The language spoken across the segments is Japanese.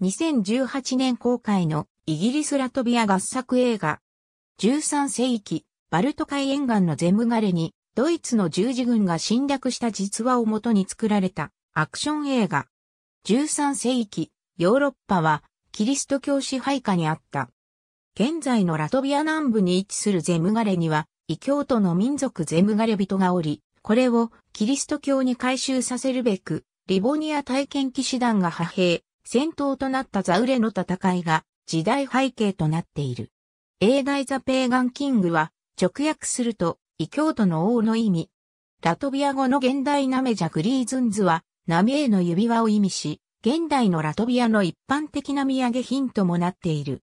2018年公開のイギリスラトビア合作映画。13世紀、バルト海沿岸のゼムガレに、ドイツの十字軍が侵略した実話をもとに作られたアクション映画。13世紀、ヨーロッパはキリスト教支配下にあった。現在のラトビア南部に位置するゼムガレには、異教徒の民族ゼムガレ人がおり、これをキリスト教に改宗させるべく、リボニア体験騎士団が派兵、戦闘となったザウレの戦いが時代背景となっている。英大ザ・ペーガン・キングは直訳すると異教徒の王の意味。ラトビア語の現代ナメジャ・グリーズンズはナメエの指輪を意味し、現代のラトビアの一般的な土産品ともなっている。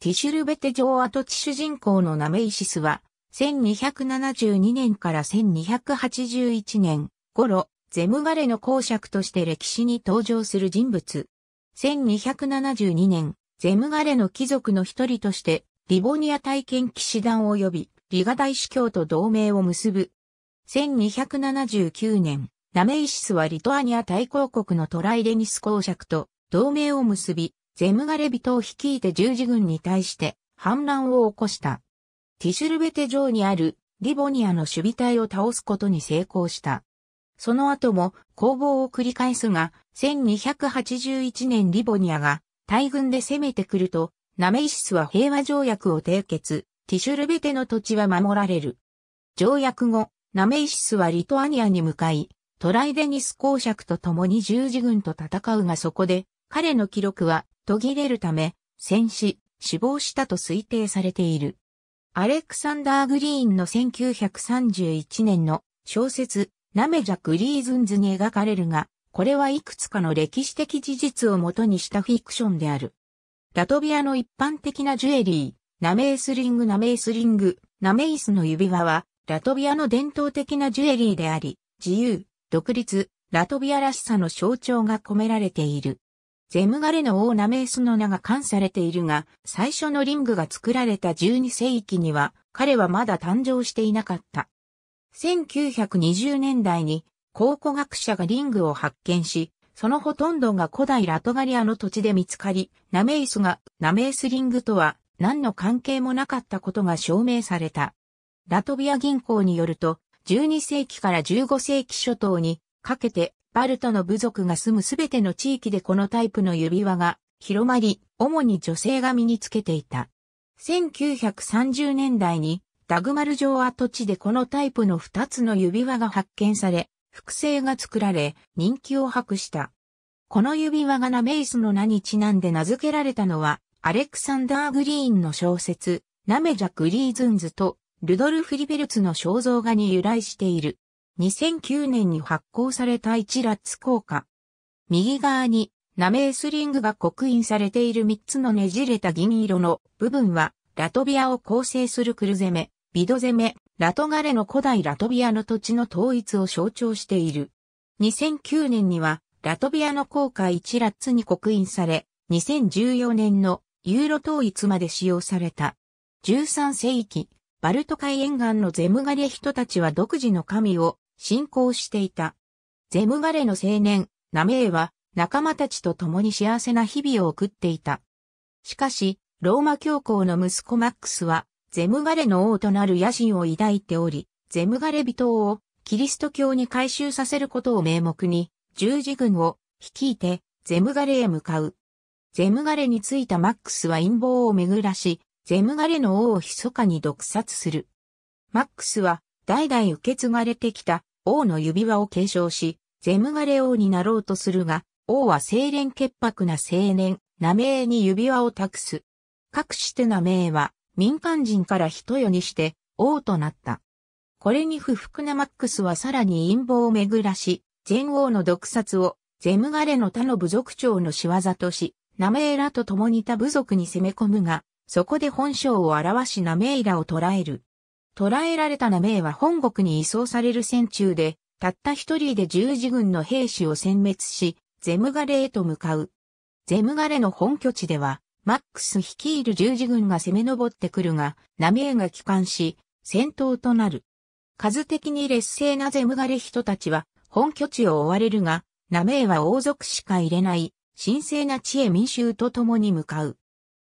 ティシュルベテ城跡地主人公のナメイシスは、1272年から1281年頃、ゼムガレの公爵として歴史に登場する人物。1272年、ゼムガレの貴族の一人として、リボニア体験騎士団及び、リガ大司教と同盟を結ぶ。1279年、ナメイシスはリトアニア大公国のトライデニス公爵と同盟を結び、ゼムガレ人を率いて十字軍に対して反乱を起こした。ティシュルベテ城にあるリボニアの守備隊を倒すことに成功した。その後も攻防を繰り返すが、1281年リボニアが大軍で攻めてくると、ナメイシスは平和条約を締結、ティシュルベテの土地は守られる。条約後、ナメイシスはリトアニアに向かい、トライデニス公爵と共に十字軍と戦うがそこで、彼の記録は途切れるため、戦死、死亡したと推定されている。アレクサンダー・グリーンの1931年の小説、ナメジャ・グリーズンズに描かれるが、これはいくつかの歴史的事実をもとにしたフィクションである。ラトビアの一般的なジュエリー、ナメイスリングナメイスリング、ナメイスの指輪は、ラトビアの伝統的なジュエリーであり、自由、独立、ラトビアらしさの象徴が込められている。ゼムガレの王ナメイスの名が冠されているが、最初のリングが作られた12世紀には、彼はまだ誕生していなかった。1920年代に考古学者がリングを発見し、そのほとんどが古代ラトガリアの土地で見つかり、ナメイスがナメイスリングとは何の関係もなかったことが証明された。ラトビア銀行によると、12世紀から15世紀初頭にかけてバルトの部族が住むすべての地域でこのタイプの指輪が広まり、主に女性が身につけていた。1930年代にダグマル城跡地でこのタイプの2つの指輪が発見され、複製が作られ、人気を博した。この指輪がナメイスの名にちなんで名付けられたのは、アレクサンダー・グリーンの小説、ナメジャ・グリーズンズと、ルドルフ・リベルツの肖像画に由来している。2009年に発行された一ラッツ効果。右側に、ナメースリングが刻印されている3つのねじれた銀色の部分は、ラトビアを構成するクルゼメ、ビドゼメ、ラトガレの古代ラトビアの土地の統一を象徴している。2009年には、ラトビアの航海一ラッツに刻印され、2014年のユーロ統一まで使用された。13世紀、バルト海沿岸のゼムガレ人たちは独自の神を信仰していた。ゼムガレの青年、ナメーは仲間たちと共に幸せな日々を送っていた。しかし、ローマ教皇の息子マックスはゼムガレの王となる野心を抱いており、ゼムガレ人をキリスト教に改宗させることを名目に、十字軍を率いてゼムガレへ向かう。ゼムガレについたマックスは陰謀を巡らし、ゼムガレの王を密かに毒殺する。マックスは代々受け継がれてきた王の指輪を継承し、ゼムガレ王になろうとするが、王は清廉潔白な青年、名名に指輪を託す。かくして名名は、民間人から人世にして王となった。これに不服なマックスはさらに陰謀を巡らし、前王の毒殺をゼムガレの他の部族長の仕業とし、ナメイラと共に他部族に攻め込むが、そこで本性を表しナメイラを捕らえる。捕らえられたナメイは本国に移送される戦中で、たった一人で十字軍の兵士を殲滅し、ゼムガレへと向かう。ゼムガレの本拠地では、マックス率いる十字軍が攻め上ってくるが、ナミエが帰還し、戦闘となる。数的に劣勢なゼムガレ人たちは、本拠地を追われるが、ナメイは王族しか入れない、神聖な地へ民衆と共に向かう。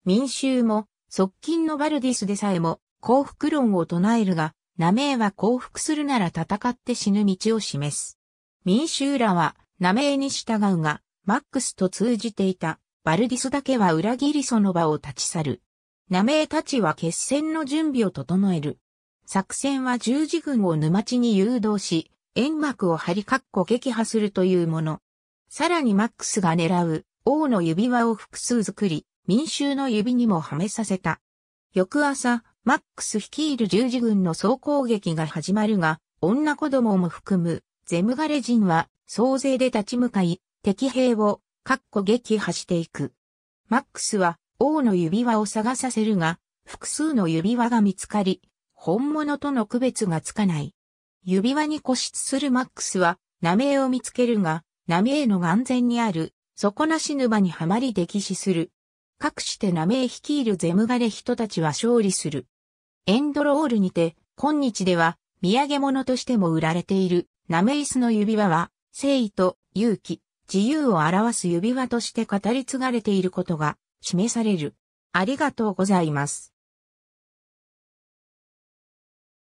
民衆も、側近のバルディスでさえも、幸福論を唱えるが、ナメイは降伏するなら戦って死ぬ道を示す。民衆らは、ナメイに従うが、マックスと通じていたバルディスだけは裏切りその場を立ち去る。ナメたちは決戦の準備を整える。作戦は十字軍を沼地に誘導し、煙幕を張りかっこ撃破するというもの。さらにマックスが狙う王の指輪を複数作り、民衆の指にもはめさせた。翌朝、マックス率いる十字軍の総攻撃が始まるが、女子供も含むゼムガレ人は総勢で立ち向かい、敵兵をかっこ撃破していく。マックスは王の指輪を探させるが、複数の指輪が見つかり、本物との区別がつかない。指輪に固執するマックスは、名名を見つけるが、名エの眼前にある、底なし沼にはまり溺死する。かくして名名率いるゼムガレ人たちは勝利する。エンドロールにて、今日では、土産物としても売られている、ナメイスの指輪は、誠意と勇気、自由を表す指輪として語り継がれていることが示される。ありがとうございます。